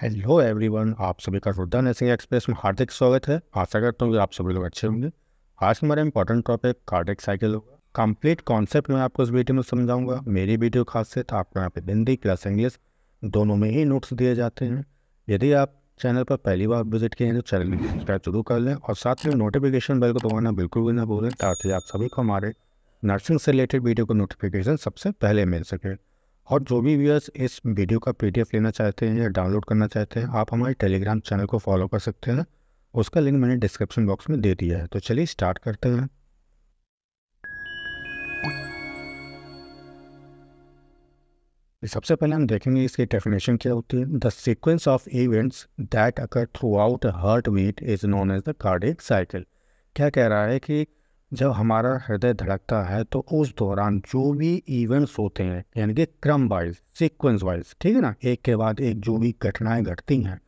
Hello everyone आप सभी का रुद्रा नर्सिंग एक्सप्रेस में हार्दिक स्वागत है आशा करता हूँ कि आप सभी लोग अच्छे होंगे आज हमारा इंपॉर्टेंट टॉपिक कार्डिक साइकिल होगा कंप्लीट कॉन्सेप्ट मैं आपको इस वीडियो में समझाऊंगा मेरी वीडियो खासियत तो आपको यहाँ पे हिंदी प्लस इंग्लिश दोनों में ही नोट्स दिए जाते हैं यदि आप चैनल पर पहली बार विजिट किए हैं तो चैनल को सब्सक्राइब जरूर कर लें और साथ में नोटिफिकेशन बेल को दबाना बिल्कुल भी ना भूलें ताकि आप सभी को हमारे नर्सिंग से रिलेटेड वीडियो को नोटिफिकेशन सबसे पहले मिल सके और जो भी व्यूअर्स इस वीडियो का पी लेना चाहते हैं या डाउनलोड करना चाहते हैं आप हमारे टेलीग्राम चैनल को फॉलो कर सकते हैं उसका लिंक मैंने डिस्क्रिप्शन बॉक्स में दे दिया है तो चलिए स्टार्ट करते हैं सबसे पहले हम देखेंगे इसकी डेफिनेशन क्या होती है the sequence of events that occur throughout heartbeat is known as the cardiac cycle क्या कह रहा है कि जब हमारा हृदय धड़कता है तो उस दौरान जो भी इवेंट्स होते हैं यानी कि क्रम वाइज सीक्वेंस वाइज ठीक है ना एक के बाद एक जो भी घटनाएं घटती हैं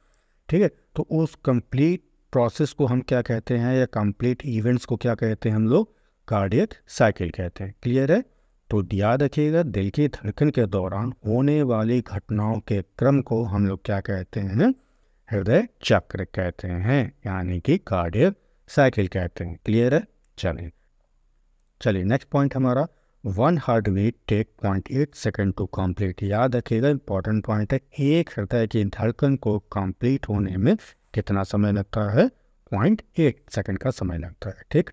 ठीक है तो उस कंप्लीट प्रोसेस को हम क्या कहते हैं या कंप्लीट इवेंट्स को क्या कहते हैं हम लोग कार्डियक साइकिल कहते हैं क्लियर है तो याद रखिएगा दिल की धड़कन के दौरान होने वाली घटनाओं के क्रम को हम लोग क्या कहते हैं हृदय चक्र कहते हैं यानी कि कार्डियक साइकिल कहते हैं क्लियर है चलें चलिए नेक्स्ट पॉइंट हमारा one heartbeat take point eight second to complete याद रखिएगा इंपॉर्टेंट पॉइंट है एक हृदय की धड़कन को कंप्लीट होने में कितना समय लगता है पॉइंट एट सेकेंड का समय लगता है ठीक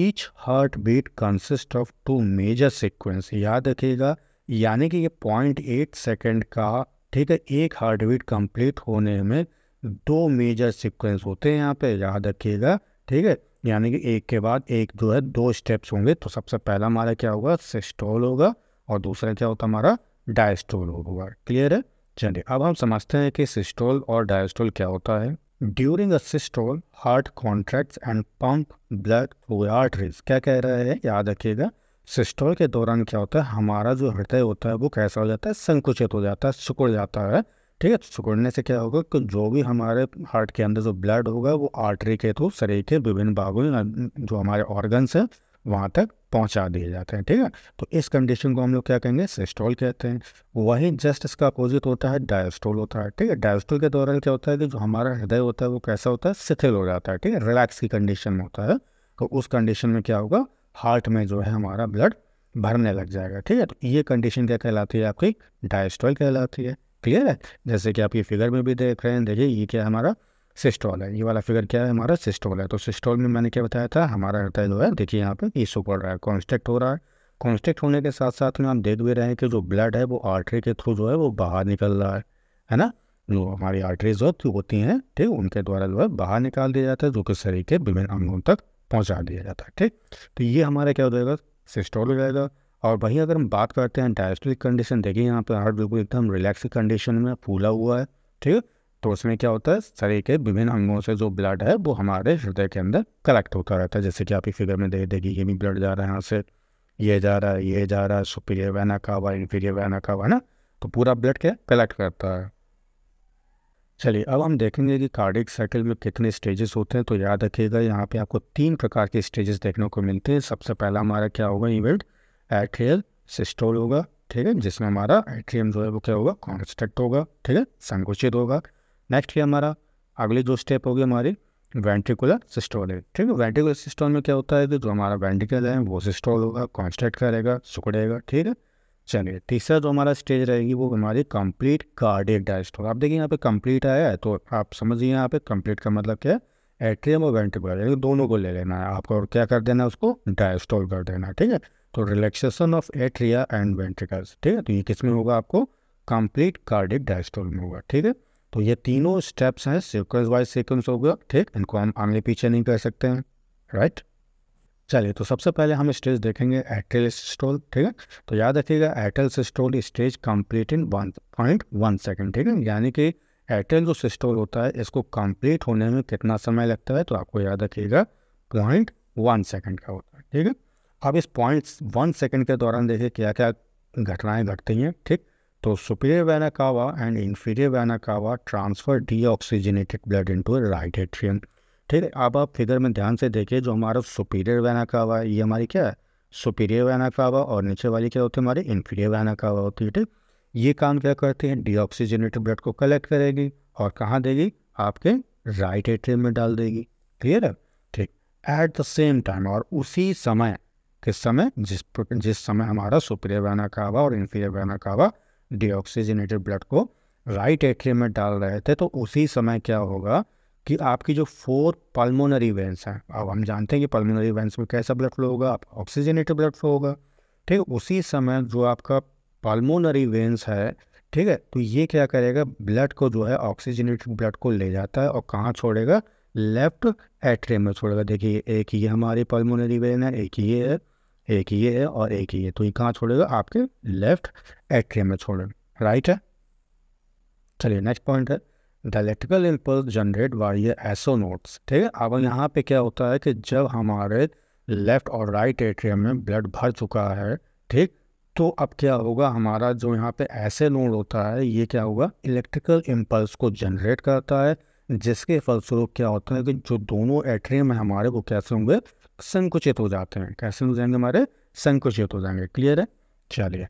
each heartbeat consist of two major sequence याद रखिएगा यानी कि ये पॉइंट एट सेकेंड का ठीक है एक हार्ट बीट कंप्लीट होने में दो मेजर सिक्वेंस होते हैं यहाँ पे याद रखिएगा ठीक है यानी कि एक के बाद एक जो है दो स्टेप्स होंगे तो सबसे पहला हमारा क्या होगा सिस्टोल होगा और दूसरा क्या होता हमारा डायस्टोल होगा क्लियर है चलिए अब हम समझते हैं कि सिस्टोल और डायस्टोल क्या होता है during a systole heart contract and pump blood through arteries क्या कह रहे हैं याद रखिएगा सिस्टोल के दौरान क्या होता है हमारा जो हृदय होता है वो कैसा हो जाता है संकुचित हो जाता है सिकुड़ जाता है ठीक है तो सिकुड़ने से क्या होगा कि जो भी हमारे हार्ट के अंदर जो ब्लड होगा वो आर्टरी के थ्रू शरीर के विभिन्न भागों में जो हमारे ऑर्गन्स हैं वहाँ तक पहुँचा दिए जाते हैं ठीक है तो इस कंडीशन को हम लोग क्या कहेंगे सिस्टोल कहते हैं वही जस्ट इसका अपोजिट होता है डायस्टोल होता है ठीक है डायस्टोल के दौरान क्या होता है कि जो हमारा हृदय होता है वो कैसा होता है शिथिल हो जाता है ठीक है रिलैक्स की कंडीशन में होता है तो उस कंडीशन में क्या होगा हार्ट में जो है हमारा ब्लड भरने लग जाएगा ठीक है तो ये कंडीशन क्या कहलाती है आपकी डायस्टोल कहलाती है क्लियर है जैसे कि आप ये फिगर में भी देख रहे हैं देखिए ये क्या हमारा सिस्टॉल है ये वाला फिगर क्या है हमारा सिस्टॉल है तो सिस्टॉल में मैंने क्या बताया था हमारा रहता है जो है देखिए यहाँ पे ये सुपर रहा है कॉन्स्टेक्ट हो रहा है कॉन्स्टेक्ट होने के साथ साथ में हम देख भी रहे हैं कि जो ब्लड है वो आर्टरी के थ्रू जो है वो बाहर निकल रहा है है ना जो हमारी आर्टरीज होती हैं ठीक उनके द्वारा जो है बाहर निकाल दिया जाता है जो कि शरीर के विभिन्न अंगों तक पहुँचा दिया जाता है ठीक तो ये हमारा क्या हो जाएगा सिस्टॉल हो जाएगा और वहीं अगर हम बात करते हैं डायस्ट्रिक कंडीशन देखिए यहाँ पर हार्ट बिल्कुल एकदम रिलैक्स कंडीशन में फूला हुआ है ठीक है तो उसमें क्या होता है शरीर के विभिन्न अंगों से जो ब्लड है वो हमारे हृदय के अंदर कलेक्ट होता रहता है जैसे कि आप फिगर में देख देखिए ये भी ब्लड जा रहा है यहाँ से ये जा रहा है ये जा रहा है सुपीरियर वैना का हुआ इन्फीरियर वैना का हुआ ना तो पूरा ब्लड क्या कलेक्ट करता है चलिए अब हम देखेंगे कि कार्डिक साइकिल में कितने स्टेजेस होते हैं तो याद रखिएगा यहाँ पे आपको तीन प्रकार के स्टेजेस देखने को मिलते हैं सबसे पहला हमारा क्या होगा इवेंट एट्रियल सिस्टोल होगा ठीक है जिसमें हमारा एट्रियम जो है वो क्या होगा कॉन्स्ट्रक्ट होगा ठीक है संकुचित होगा नेक्स्ट है हमारा अगली जो स्टेप होगी हमारी वेंट्रिकुलर सिस्टोल है ठीक है वेंट्रिकुलर सिस्टोल में क्या होता है कि जो हमारा वेंट्रिकल है वो सिस्टोल होगा कॉन्स्ट्रक्ट करेगा सुखड़ेगा ठीक है चलिए तीसरा जो हमारा स्टेज रहेगी वो हमारी कंप्लीट कार्डियक डायस्टोल आप देखिए यहाँ पे कंप्लीट आया है तो आप समझिए यहाँ पे कंप्लीट का मतलब क्या है एट्रियम और वेंट्रिकुलर दोनों को ले लेना है आपको और क्या कर देना है उसको डायस्टोल कर देना ठीक है तो relaxation of atria and ventricles ठीक है तो ये किस में होगा आपको कंप्लीट कार्डिक डायस्टोल में होगा ठीक है तो ये तीनों स्टेप्स हैं सीक्वेंस वाइज सीक्वेंस गया ठीक इनको हम आगे पीछे नहीं कर सकते हैं राइट चलिए तो सबसे पहले हम स्टेज देखेंगे एट्रियल सिस्टोल ठीक है तो याद रखिएगा atrial systole stage complete in one point one second ठीक है यानी कि एट्रियल जो सिस्टोल होता है इसको कंप्लीट होने में कितना समय लगता है तो आपको याद रखिएगा पॉइंट वन सेकेंड का होता है ठीक है अब इस पॉइंट वन सेकेंड के दौरान देखिए क्या क्या घटनाएं घटती हैं ठीक तो सुपीरियर वैना कावा and inferior vena cava transfer deoxygenated blood into right atrium ठीक है अब आप फिगर में ध्यान से देखिए जो हमारा सुपीरियर वैना कावा है e ये हमारी क्या है सुपीरियर वैना कावा और नीचे वाली क्या होती है हमारी इन्फीरियर वैना कावा होती है ठीक ये काम क्या करती है डीऑक्सीजनेटेड ब्लड को कलेक्ट करेगी और कहाँ देगी आपके राइट एट्रियम में डाल देगी क्लियर है ठीक एट द सेम टाइम और उसी समय किस समय जिस जिस समय हमारा सुपीरियर वैना कावा और inferior vena cava deoxygenated blood को राइट एट्रियम में डाल रहे थे तो उसी समय क्या होगा कि आपकी जो फोर पल्मोनरी वेंस हैं अब हम जानते हैं कि पल्मोनरी वेंस में कैसा ब्लड फ्लो होगा आप ऑक्सीजनेटेड ब्लड फ्लो होगा ठीक है उसी समय जो आपका पल्मोनरी वेंस है ठीक है तो ये क्या करेगा ब्लड को जो है ऑक्सीजनेटेड ब्लड को ले जाता है और कहाँ छोड़ेगा लेफ्ट एट्रियम में छोड़ेगा देखिए एक ये हमारी पल्मोनरी वेन है एक ये है एक ही है और एक ही है तो ये कहाँ छोड़ेगा आपके लेफ्ट एट्रियम में छोड़ेगा राइट है चलिए नेक्स्ट पॉइंट है the electrical impulse generate by SA nodes ठीक है अब यहाँ पे क्या होता है कि जब हमारे लेफ्ट और राइट एट्रियम में ब्लड भर चुका है ठीक तो अब क्या होगा हमारा जो यहाँ पे ऐसे नोड होता है ये क्या होगा इलेक्ट्रिकल इम्पल्स को जनरेट करता है जिसके फलस्वरूप क्या होता है कि जो दोनों एट्रियम है हमारे वो कैसे होंगे संकुचित हो जाते हैं कैसे हो जाएंगे हमारे संकुचित हो जाएंगे क्लियर है चलिए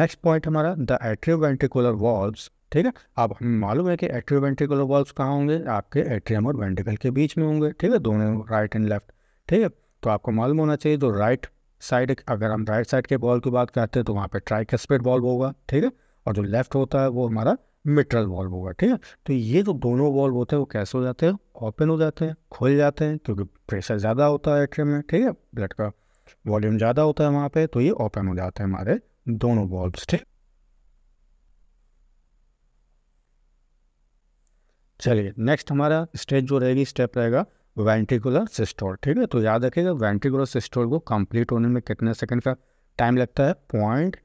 नेक्स्ट पॉइंट हमारा द एट्रियो वॉल्व्स ठीक है अब हमें मालूम है कि एट्रियो वॉल्व्स कहाँ होंगे आपके एट्रियम और वेंटिकल के बीच में होंगे ठीक है दोनों राइट एंड लेफ्ट ठीक है तो आपको मालूम होना चाहिए जो राइट साइड अगर हम राइट साइड के बॉल की बात करते हैं तो वहाँ पर ट्राइकस्पेड बॉल्व होगा ठीक है और जो लेफ्ट होता है वो हमारा मिट्रल वॉल्व होगा ठीक है तो ये जो दोनों वॉल्व होते हैं वो कैसे हो जाते हैं ओपन हो जाते हैं खुल जाते हैं क्योंकि प्रेशर ज़्यादा होता है एट्रियम में ठीक है ब्लड का वॉल्यूम ज़्यादा होता है वहाँ पे तो ये ओपन हो जाते हैं हमारे दोनों वॉल्व ठीक चलिए नेक्स्ट हमारा स्टेज जो रहेगी स्टेप रहेगा वेंटिकुलर सिस्टोल ठीक है तो याद रखिएगा वेंटिकुलर सिस्टोल को कंप्लीट होने में कितने सेकंड का टाइम लगता है पॉइंट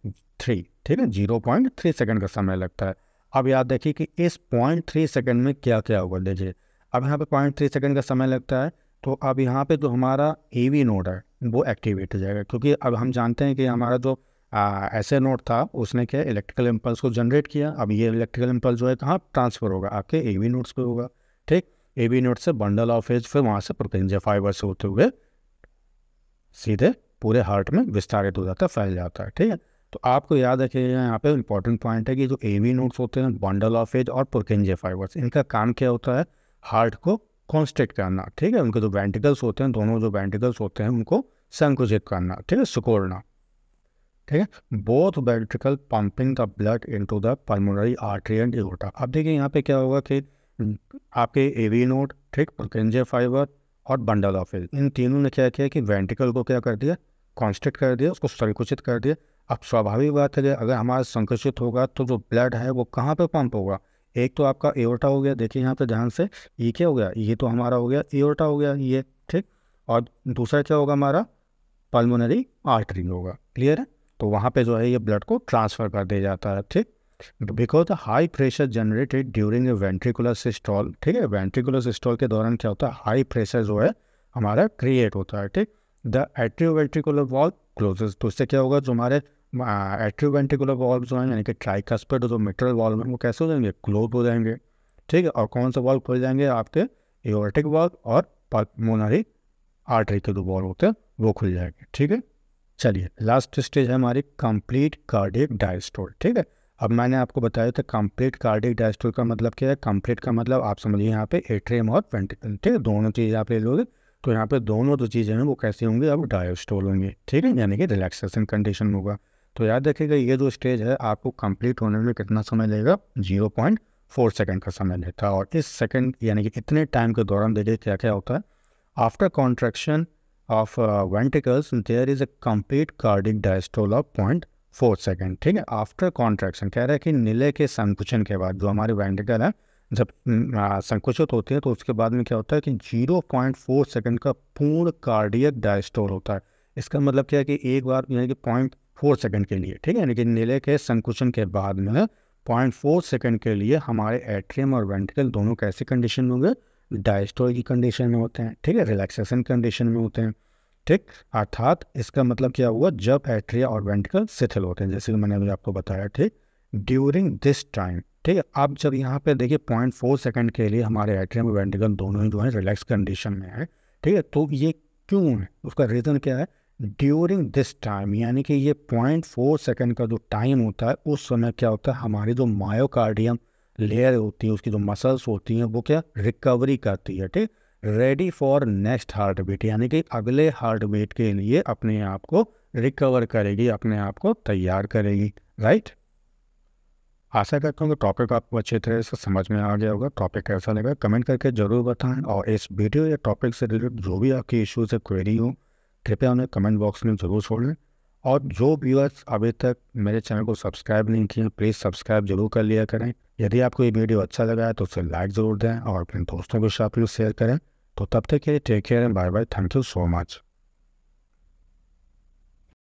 थ्री ठीक है जीरो पॉइंट थ्री सेकंड का समय लगता है अब याद देखिए कि इस पॉइंट थ्री सेकेंड में क्या क्या होगा देखिए अब यहाँ पे पॉइंट थ्री सेकेंड का समय लगता है तो अब यहाँ पे जो हमारा ए वी नोड है वो एक्टिवेट हो जाएगा क्योंकि अब हम जानते हैं कि हमारा जो ऐसे नोड था उसने क्या इलेक्ट्रिकल इम्पल्स को जनरेट किया अब ये इलेक्ट्रिकल इम्पल्स जो है कहाँ ट्रांसफ़र होगा आपके ए वी नोट्स पर होगा ठीक ए वी नोट से बंडल ऑफ एज फिर वहाँ से जो फाइबर से होते हुए सीधे पूरे हार्ट में विस्तारित हो जाता है फैल जाता है ठीक है तो आपको याद रखिएगा यहाँ पे इंपॉर्टेंट पॉइंट है कि जो ए वी नोट्स होते हैं बंडल ऑफ एज और पुरकेंजे फाइबर्स इनका काम क्या होता है हार्ट को कॉन्स्टेट करना ठीक है उनके जो वेंटिकल्स होते हैं दोनों जो वेंटिकल्स होते हैं उनको संकुचित करना ठीक है सुकोड़ना ठीक है both ventricle pumping the blood into the pulmonary artery and aorta अब देखिए यहाँ पे क्या होगा कि आपके एवी नोट ठीक पुरकेंजे फाइबर और बंडल ऑफ इन तीनों ने क्या किया कि वेंटिकल को क्या कर दिया कॉन्स्टेट कर दिया उसको संकुचित कर दिया अब स्वाभाविक बात है कि अगर हमारा संकुचित होगा तो जो ब्लड है वो कहाँ पे पंप होगा एक तो आपका एवर्टा हो गया देखिए यहाँ पे ध्यान से ये क्या हो गया ये तो हमारा हो गया एवर्टा हो गया ये ठीक और दूसरा क्या होगा हमारा पल्मोनरी आर्टरी होगा क्लियर है तो वहाँ पे जो है ये ब्लड को ट्रांसफ़र कर दिया जाता है ठीक because the high pressure generated during ventricular systole ठीक है वेंट्रिकुलर सिस्टॉल के दौरान क्या होता है हाई प्रेशर जो है हमारा क्रिएट होता है ठीक द एट्रियोवेंट्रिकुलर वॉल्व क्लोजेस तो इससे क्या होगा जो हमारे एट्रीवेंटिकुलर वॉल्व जो हैं यानी कि ट्राइकस्पेड जो मेटरल वॉल्व हैं वो कैसे हो जाएंगे क्लोज हो जाएंगे ठीक है और कौन सा वॉल्व खुल जाएंगे आपके एओर्टिक वॉल्व और पल्मोनरी आर्टरी के जो वॉल्व होते हैं वो खुल जाएंगे ठीक है चलिए लास्ट स्टेज है हमारी कंप्लीट कार्डिक डायस्टोल ठीक है अब मैंने आपको बताया था कंप्लीट कार्डिक डायस्टोल का मतलब क्या है कंप्लीट का मतलब आप समझिए यहाँ पे एट्रियम और वेंटिकल ठीक है दोनों चीज़ आप ले लोगे तो यहाँ पे दोनों जो चीज़ें हैं वो कैसी होंगी अब डायोस्टोल होंगे ठीक है यानी कि रिलैक्सेशन कंडीशन होगा तो याद रखिएगा ये जो स्टेज है आपको कंप्लीट होने में कितना समय लेगा जीरो पॉइंट फोर सेकेंड का समय लेता है और इस सेकेंड यानी कि इतने टाइम के दौरान देखिए क्या क्या होता है after contraction of ventricles there is a complete cardiac diastole of point four second ठीक है आफ्टर कॉन्ट्रैक्शन कह रहे हैं कि नीले के संकुचन के बाद जो हमारे वेंटिकल है जब हम्म, संकुचित होते हैं तो उसके बाद में क्या होता है कि 0.4 सेकेंड का पूर्ण कार्डियक डायस्टोर होता है इसका मतलब क्या है कि एक बार यानी कि पॉइंट फोर सेकेंड के लिए ठीक है यानी कि नीले के संकुचन के बाद में पॉइंट फोर सेकेंड के लिए हमारे एट्रियम और वेंट्रिकल दोनों कैसे कंडीशन में होंगे डायस्टोर की कंडीशन में होते हैं ठीक है रिलैक्सेशन कंडीशन में होते हैं ठीक अर्थात इसका मतलब क्या हुआ जब एट्रिया और वेंट्रिकल शिथिल होते हैं जैसे कि मैंने अभी आपको बताया ठीक ड्यूरिंग दिस टाइम ठीक है अब जब यहाँ पे देखिए पॉइंट फोर सेकेंड के लिए हमारे एट्रियम वेंटिकल दोनों ही जो है रिलैक्स कंडीशन में है ठीक है तो ये क्यों है उसका रीज़न क्या है ड्यूरिंग दिस टाइम यानी कि ये पॉइंट फोर सेकेंड का जो टाइम होता है उस समय क्या होता है हमारी जो मायोकार्डियम लेयर होती है उसकी जो मसल्स होती हैं वो क्या रिकवरी करती है ठीक ready for next heartbeat यानी कि अगले हार्ट बीट के लिए अपने आप को रिकवर करेगी अपने आप को तैयार करेगी राइट right? आशा करता हूँ कि टॉपिक आपको अच्छी तरह से समझ में आ गया होगा टॉपिक कैसा लगा कमेंट करके ज़रूर बताएं और इस वीडियो या टॉपिक से रिलेटेड जो भी आपकी इश्यूज है क्वेरी हो कृपया उन्हें कमेंट बॉक्स में ज़रूर छोड़ लें और जो व्यूअर्स अभी तक मेरे चैनल को सब्सक्राइब नहीं किए प्लीज़ सब्सक्राइब जरूर कर लिया करें यदि आपको ये वीडियो अच्छा लगा है तो उसे लाइक ज़रूर दें और अपने दोस्तों के साथ प्लीज़ शेयर करें तो तब तक के लिए take care and bye bye thank you so much